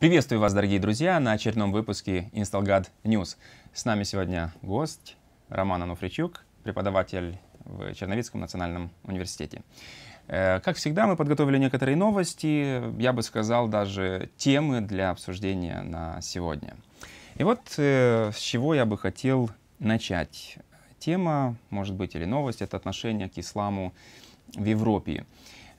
Приветствую вас, дорогие друзья, на очередном выпуске InstallGad News. С нами сегодня гость Роман Ануфричук, преподаватель в Черновицком национальном университете. Э, как всегда, мы подготовили некоторые новости, я бы сказал, даже темы для обсуждения на сегодня. И вот э, с чего я бы хотел начать. Тема, может быть, или новость — это отношение к исламу в Европе.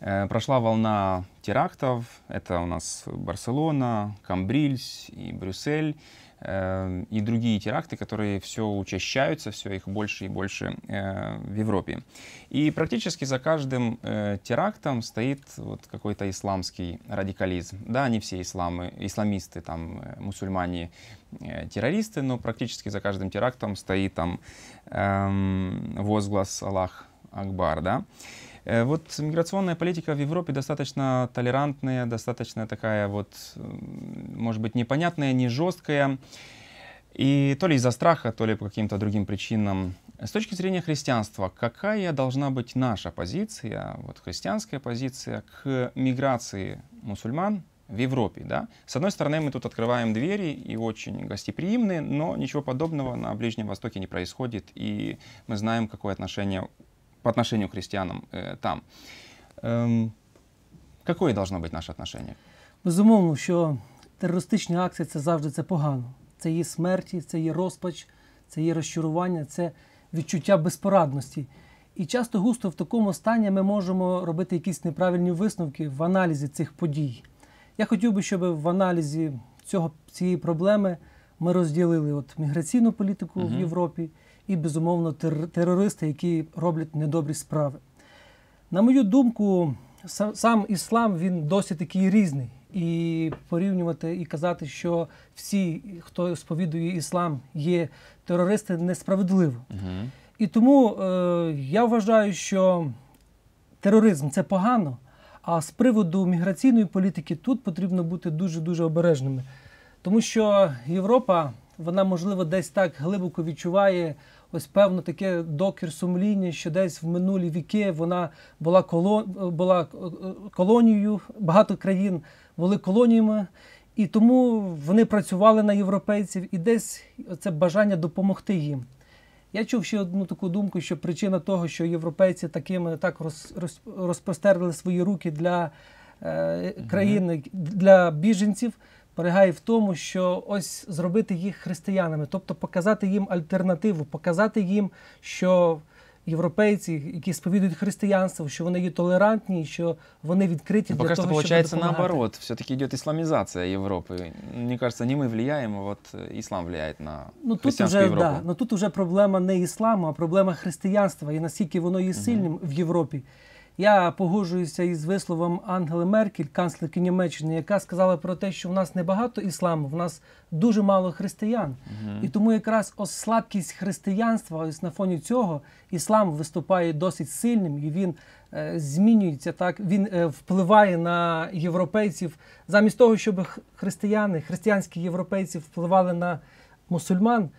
Э, прошла волна терактов. Это у нас Барселона, Камбрильс и Брюссель э, и другие теракты, которые все учащаются, все их больше и больше э, в Европе. И практически за каждым терактом стоит вот какой-то исламский радикализм. Да, не все исламы, исламисты, там, мусульмане, террористы, но практически за каждым терактом стоит там эм, возглас Аллах Акбар, да. Э, вот миграционная политика в Европе достаточно толерантная, достаточно такая вот, может быть, непонятная, не жесткая. И то ли из-за страха, то ли по каким-то другим причинам. С точки зрения христианства, какая должна быть наша позиция, вот христианская позиция к миграции мусульман в Европе, да? С одной стороны, мы тут открываем двери и очень гостеприимные, но ничего подобного на Ближнем Востоке не происходит, и мы знаем, какое отношение по отношению к христианам э, там. Ем, Какое должно бути наше отношення? Безумовно, що терористичні акції це завжди це погано. Це є смерті, це є розпач, це є розчарування, це відчуття безпорадності. І часто густо в такому стані ми можемо робити якісь неправильні висновки в аналізі цих подій. Я хотів би, щоб в аналізі цього, цієї проблеми ми розділили от міграційну політику угу. в Європі і, безумовно, терористи, які роблять недобрі справи. На мою думку, сам іслам він досить такий різний. І порівнювати і казати, що всі, хто сповідує іслам, є терористи, несправедливо. Угу. І тому е, я вважаю, що тероризм це погано. А з приводу міграційної політики тут потрібно бути дуже-дуже обережними. Тому що Європа, вона, можливо, десь так глибоко відчуває ось певно таке докір сумління, що десь в минулі віки вона була коло була е, колонією, багато країн були колоніями. І тому вони працювали на європейців і десь це бажання допомогти їм. Я чув ще одну таку думку, що причина того, що європейці такими так роз, роз, розпростерли свої руки для е, країни, для біженців, полягає в тому, що ось зробити їх християнами, тобто показати їм альтернативу, показати їм, що європейці, які сповідують християнство, що вони є толерантні, що вони відкриті Но ну, для того, що получается наоборот, все-таки йде ісламізація Європи. Мені кажеться, не ми влияємо, от іслам э, влияє на ну, тут вже, Європу. Да. Ну тут вже проблема не ісламу, а проблема християнства і наскільки воно є сильним угу. в Європі. Я погоджуюся із висловом Ангели Меркель, канцлерки Німеччини, яка сказала про те, що в нас небагато ісламу, в нас дуже мало християн. Угу. І тому якраз ось слабкість християнства, ось на фоні цього іслам виступає досить сильним і він е, змінюється так. Він е, впливає на європейців замість того, щоб християни, християнські європейці впливали на мусульман.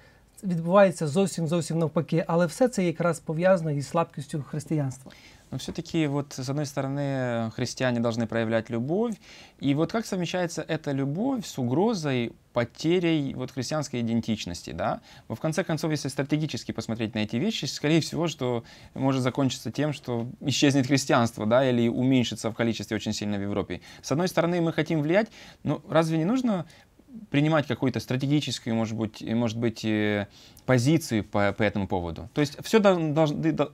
Відбувається зовсім зовсім навпаки, але все це якраз пов'язано із слабкістю християнства. Но все-таки вот с одной стороны христиане должны проявлять любовь. И вот как совмещается эта любовь с угрозой потерей вот христианской идентичности, да? Но в конце концов, если стратегически посмотреть на эти вещи, скорее всего, что может закончиться тем, что исчезнет христианство, да, или уменьшится в количестве очень сильно в Европе. С одной стороны, мы хотим влиять, но разве не нужно принимать какую-то стратегическую, может быть, может быть позицию по, по этому поводу. То есть все должны,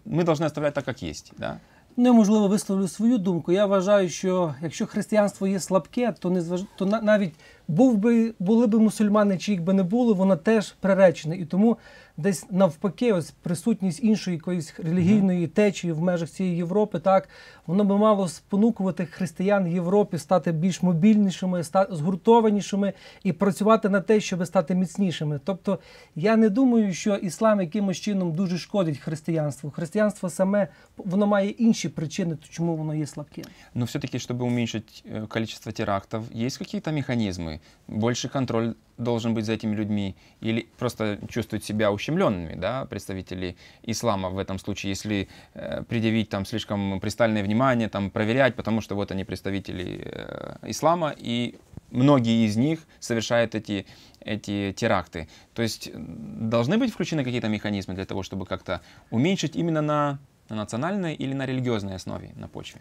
ми повинні оставляти так, як є. Да? Неможливо ну, висловлю свою думку. Я вважаю, що якщо християнство є слабке, то не зваж... то навіть був би, були б мусульмани, чи їх би не було, воно теж приречене. І тому десь навпаки, ось присутність іншої якоїсь релігійної течії в межах цієї Європи, так воно би мало спонукувати християн Європі стати більш мобільнішими, стати згуртованішими і працювати на те, щоб стати міцнішими. Тобто я не думаю, що іслам якимось чином дуже шкодить християнству. Християнство саме воно має інші причини, чому воно є слабким. Ну все-таки, щоб уміншити э, количество терактов, є какие-то механизмы? проблемы, больше контроль должен быть за этими людьми, или просто чувствовать себя ущемленными, да, представители ислама в этом случае, если э, предъявить там слишком пристальное внимание, там проверять, потому что вот они представители э, ислама, и многие из них совершают эти, эти теракты. То есть должны быть включены какие-то механизмы для того, чтобы как-то уменьшить именно на, на национальной или на религиозной основе, на почве.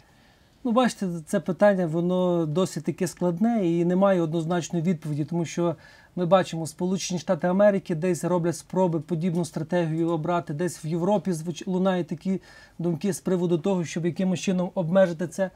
Ну, бачите, це питання воно досить таке складне і немає однозначної відповіді, тому що ми бачимо, Сполучені Штати Америки десь роблять спроби подібну стратегію обрати, десь в Європі звуч лунають такі думки з приводу того, щоб якимось чином обмежити це.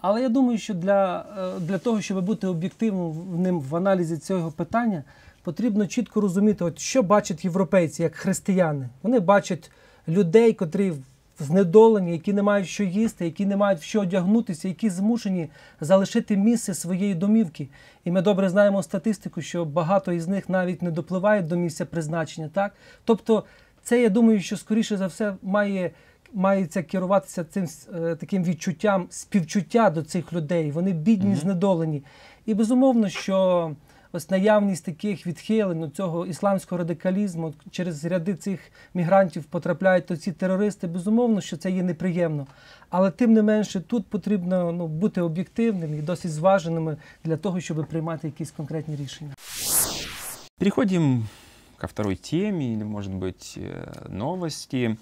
Але я думаю, що для е, для того, щоб бути об'єктивним в аналізі цього питання, потрібно чітко розуміти, от що бачать європейці як християни. Вони бачать людей, котрі знедолені, які не мають що їсти, які не мають в що одягнутися, які змушені залишити місце своєї домівки. І ми добре знаємо статистику, що багато із них навіть не допливають до місця призначення. Так? Тобто, це я думаю, що скоріше за все має. Мається керуватися цим е, таким відчуттям співчуття до цих людей. Вони бідні, mm -hmm. знедолені. І безумовно, що ось наявність таких відхилень ну, цього ісламського радикалізму через ряди цих мігрантів потрапляють то ці терористи. Безумовно, що це є неприємно. Але тим не менше тут потрібно ну, бути об'єктивним і досить зваженими для того, щоб приймати якісь конкретні рішення. Переходимо ко второй теме или, может быть, э,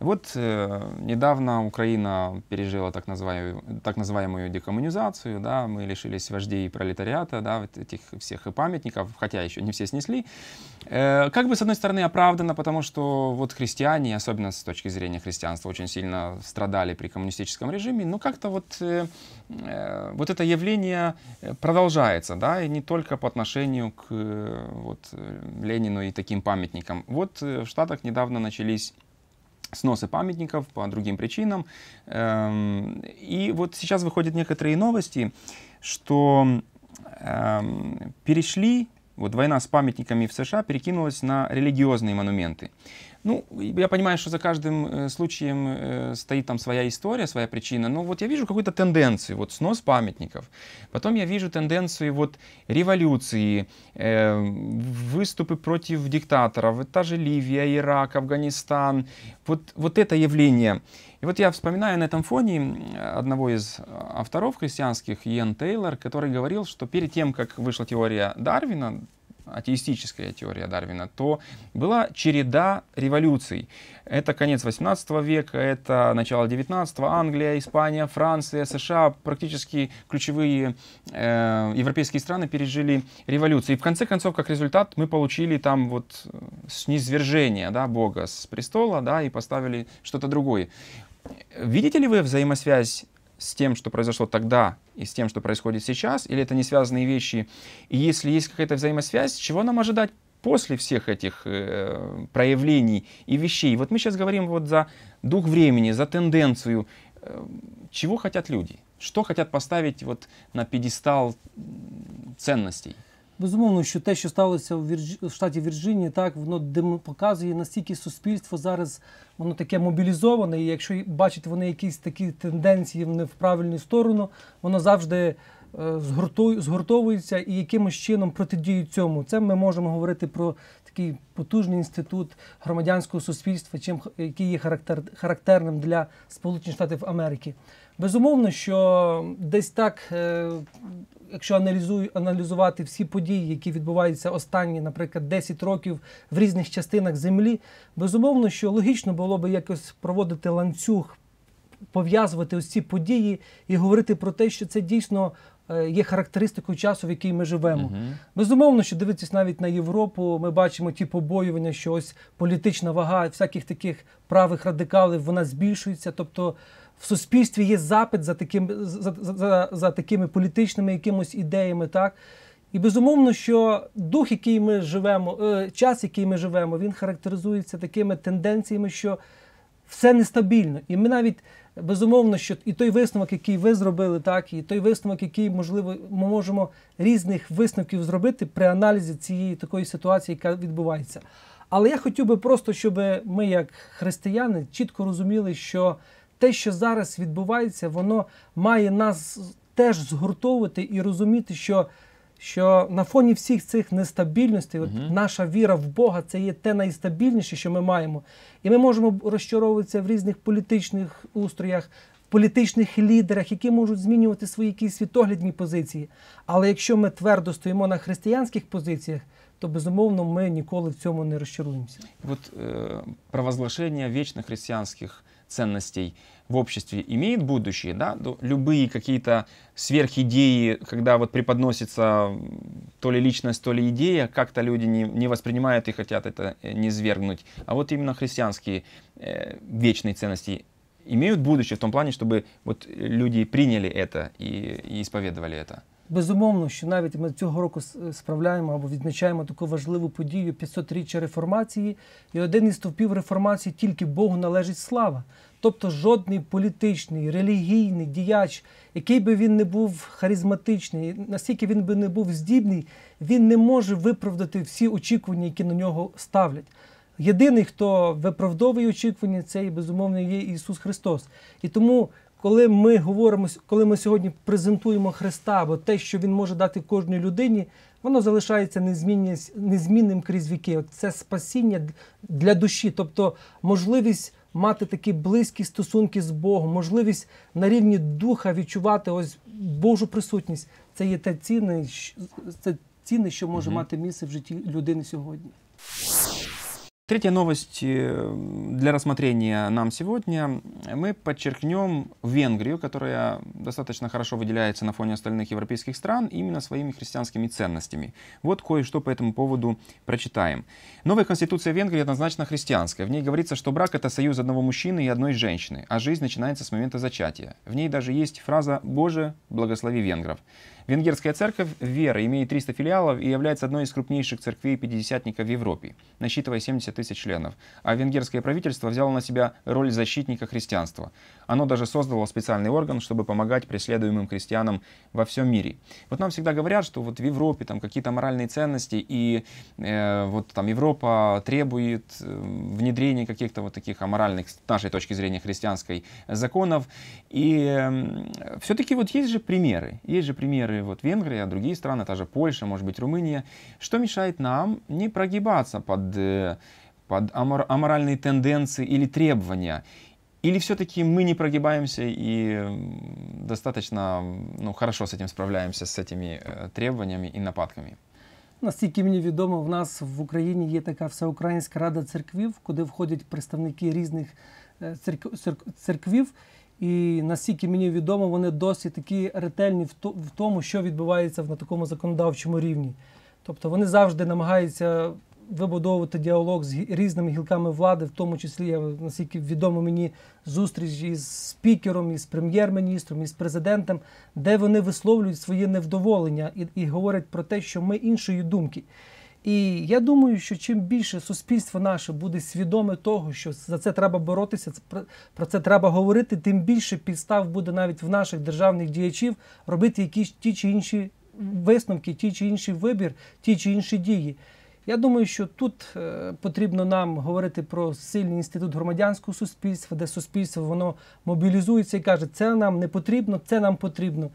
Вот э, недавно Украина пережила так называемую, так называемую декоммунизацию, да, мы лишились вождей пролетариата, да, вот этих всех памятников, хотя еще не все снесли. Э, как бы, с одной стороны, оправдано, потому что вот христиане, особенно с точки зрения христианства, очень сильно страдали при коммунистическом режиме, но как-то вот, э, э, вот это явление э, продолжается, да, и не только по отношению к э, вот, Ленину и таким памятникам. Вот э, в Штатах недавно начались сносы памятников по другим причинам. Эм, и вот сейчас выходят некоторые новости, что эм, перешли, вот война с памятниками в США перекинулась на религиозные монументы. Ну, я понимаю, что за каждым э, случаем э, стоит там своя история, своя причина, но вот я вижу какую-то тенденцию, вот снос памятников, потом я вижу тенденцию вот революции, э, выступы против диктаторов, та же Ливия, Ирак, Афганистан, вот, вот это явление. И вот я вспоминаю на этом фоне одного из э, авторов христианских, Иэн Тейлор, который говорил, что перед тем, как вышла теория Дарвина, атеистическая теория Дарвина, то была череда революций. Это конец 18 века, это начало 19 Англия, Испания, Франция, США, практически ключевые э, европейские страны пережили революции. И в конце концов, как результат, мы получили там вот э, снизвержение, да, Бога с престола да, и поставили что-то другое. Видите ли вы взаимосвязь с тем, что произошло тогда, и с тем, что происходит сейчас, или это не связанные вещи? И если есть какая-то взаимосвязь, чего нам ожидать после всех этих э, проявлений и вещей? Вот мы сейчас говорим вот за дух времени, за тенденцию. Э, чего хотят люди? Что хотят поставить вот на пьедестал ценностей? Безумовно, що те, що сталося в, Вірдж... в штаті Вірджинії, так воно дем... показує настільки суспільство зараз воно таке мобілізоване, і якщо бачать вони якісь такі тенденції не в правильну сторону, воно завжди е, згурту... згуртовується і якимось чином протидіє цьому. Це ми можемо говорити про такий потужний інститут громадянського суспільства, чим який є характер... характерним для Сполучених Штатів Америки. Безумовно, що десь так е, якщо аналізую, аналізувати всі події, які відбуваються останні, наприклад, 10 років в різних частинах землі, безумовно, що логічно було би якось проводити ланцюг, пов'язувати ось ці події і говорити про те, що це дійсно. Е, є характеристикою часу, в якій ми живемо. Uh -huh. Безумовно, що дивитись навіть на Європу, ми бачимо ті побоювання, що ось політична вага всяких таких правих радикалів вона збільшується. Тобто в суспільстві є запит за таким, за, за, за такими політичними якимось ідеями. так. І безумовно, що дух, який ми живемо, е, час, який ми живемо, він характеризується такими тенденціями, що все нестабільно. І ми навіть безумовно, що і той висновок, який ви зробили, так, і той висновок, який можливо, ми можемо різних висновків зробити при аналізі цієї такої ситуації, яка відбувається. Але я хотів би просто, щоб ми, як християни, чітко розуміли, що те, що зараз відбувається, воно має нас теж згуртовувати і розуміти, що що на фоні всіх цих нестабільностей, от наша віра в Бога це є те найстабільніше, що ми маємо. І ми можемо розчаровуватися в різних політичних устроях. Політичних лідерах, які можуть змінювати свої якісь світоглядні позиції. Але якщо ми твердо стоїмо на християнських позиціях, то безумовно ми ніколи в цьому не розчаруємося. От э, провозглашення вічно християнських ценностей в обществе имеет будущее, да, любые какие-то сверхидеи, когда вот преподносится то ли личность, то ли идея, как-то люди не, не воспринимают и хотят это э, не свергнуть. А вот именно христианские э, вечные ценности имеют будущее в том плане, чтобы вот люди приняли это и, и исповедовали это. Безумовно, що навіть ми цього року справляємо або відзначаємо таку важливу подію 500-річчя реформації, і один із стовпів реформації тільки Богу належить слава. Тобто жодний політичний, релігійний діяч, який би він не був харизматичний, настільки він би не був здібний, він не може виправдати всі очікування, які на нього ставлять. Єдиний, хто виправдовує очікування, це і безумовно є Ісус Христос. І тому коли ми говоримо, коли ми сьогодні презентуємо Христа, або те, що Він може дати кожній людині, воно залишається незмінним, незмінним крізь віки. Це спасіння для душі, тобто можливість. Мати такі близькі стосунки з Богом, можливість на рівні духа відчувати ось Божу присутність. Це є те цінне, це ціни, що може угу. мати місце в житті людини сьогодні. Третья новость э, для рассмотрения нам сегодня. Мы подчеркнем Венгрию, которая достаточно хорошо выделяется на фоне остальных европейских стран именно своими христианскими ценностями. Вот кое-что по этому поводу прочитаем. Новая конституция Венгрии однозначно христианская. В ней говорится, что брак это союз одного мужчины и одной женщины, а жизнь начинается с момента зачатия. В ней даже есть фраза «Боже, благослови венгров». Венгерская церковь «Вера» имеет 300 филиалов и является одной из крупнейших церквей пятидесятников в Европе, насчитывая 70 тысяч членов. А венгерское правительство взяло на себя роль защитника христианства. Оно даже создало специальный орган, чтобы помогать преследуемым христианам во всем мире. Вот нам всегда говорят, что вот в Европе там какие-то моральные ценности, и э, вот там Европа требует э, внедрения каких-то вот таких аморальных, с нашей точки зрения, христианской законов. И э, все-таки вот есть же примеры, есть же примеры же вот Венгрия, другие страны, та же Польша, может быть, Румыния. Что мешает нам не прогибаться под, э, под амор, аморальные тенденции или требования? Или все-таки мы не прогибаемся и достаточно ну, хорошо с этим справляемся с этими э, требованиями и нападками? Наскільки мені відомо, в нас в Україні є така всеукраїнська рада церквів, куди входять представники різних церк церквів. І наскільки мені відомо, вони досить такі ретельні в тому, що відбувається на такому законодавчому рівні. Тобто вони завжди намагаються вибудовувати діалог з різними гілками влади, в тому числі наскільки відомо мені зустріч із спікером, із прем'єр-міністром, із президентом, де вони висловлюють своє невдоволення і, і говорять про те, що ми іншої думки. І я думаю, що чим більше суспільство наше буде свідоме того, що за це треба боротися, про це треба говорити, тим більше підстав буде навіть в наших державних діячів робити якісь ті чи інші висновки, ті чи інший вибір, ті чи інші дії. Я думаю, що тут е, потрібно нам говорити про сильний інститут громадянського суспільства, де суспільство воно мобілізується і каже, це нам не потрібно, це нам потрібно.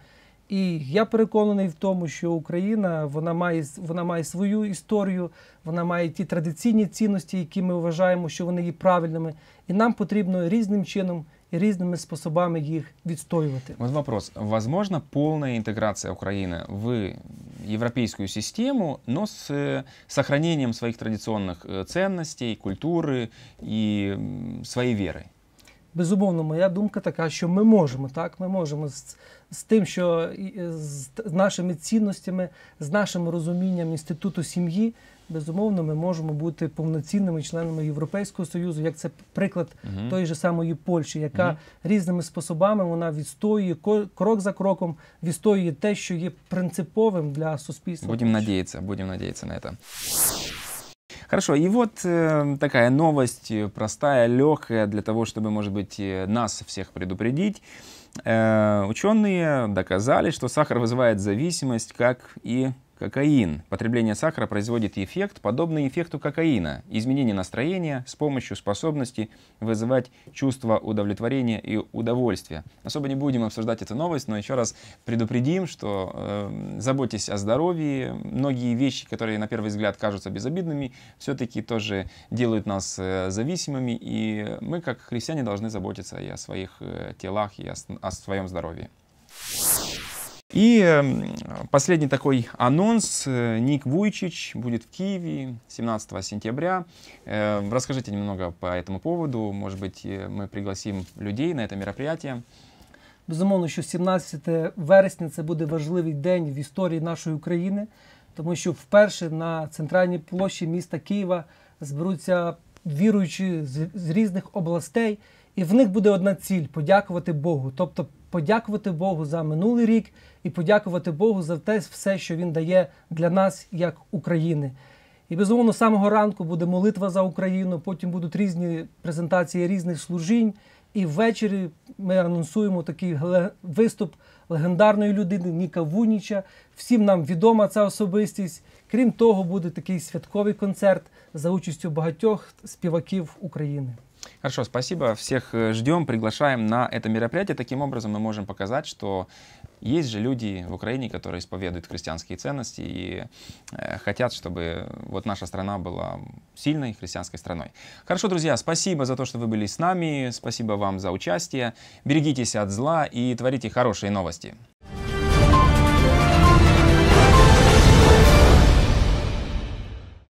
І я переконаний в тому, що Україна вона має вона має свою історію, вона має ті традиційні цінності, які ми вважаємо, що вони є правильними, і нам потрібно різним чином і різними способами їх відстоювати. Вот вопрос. Возможно полная интеграция Украины в європейську систему, но з э, сохранением своїх традиційних э, цінностей, культури і своєї віри безумовно, моя думка така, що ми можемо. Так, ми можемо з, з тим, що з, з нашими цінностями, з нашим розумінням інституту сім'ї. Безумовно, ми можемо бути повноцінними членами Європейського союзу, як це приклад uh тої ж самої Польщі, яка uh різними способами вона відстоює крок за кроком, відстоює те, що є принциповим для суспільства. Будемо надіятися, будемо надіятися на це. Хорошо, и вот э, такая новость, э, простая, легкая, для того, чтобы, может быть, нас всех предупредить. Э, ученые доказали, что сахар вызывает зависимость, как и Кокаин. Потребление сахара производит эффект, подобный эффекту кокаина. Изменение настроения с помощью способности вызывать чувство удовлетворения и удовольствия. Особо не будем обсуждать эту новость, но еще раз предупредим, что э, заботьтесь о здоровье. Многие вещи, которые на первый взгляд кажутся безобидными, все-таки тоже делают нас э, зависимыми. И мы, как христиане, должны заботиться и о своих э, телах, и о, о своем здоровье. И последний такой анонс. Э, Ник Вуйчич будет в Киеве 17 сентября. Э, расскажите немного по этому поводу. Может быть, э, мы пригласим людей на это мероприятие. Безумовно, що 17 вересня це буде важливий день в історії нашої України, тому що вперше на центральній площі міста Києва зберуться віруючі з різних областей, і в них буде одна ціль подякувати Богу. Тобто подякувати Богу за минулий рік і подякувати Богу за те все, що Він дає для нас як України. І безумовно, з самого ранку буде молитва за Україну, потім будуть різні презентації різних служінь. І ввечері ми анонсуємо такий виступ легендарної людини Ніка Вуніча. Всім нам відома ця особистість. Крім того, буде такий святковий концерт за участю багатьох співаків України. Хорошо, спасибо. Всех э, ждем, приглашаем на это мероприятие. Таким образом мы можем показать, что есть же люди в Украине, которые исповедуют христианские ценности и э, хотят, чтобы вот наша страна была сильной христианской страной. Хорошо, друзья, спасибо за то, что вы были с нами. Спасибо вам за участие. Берегитесь от зла и творите хорошие новости.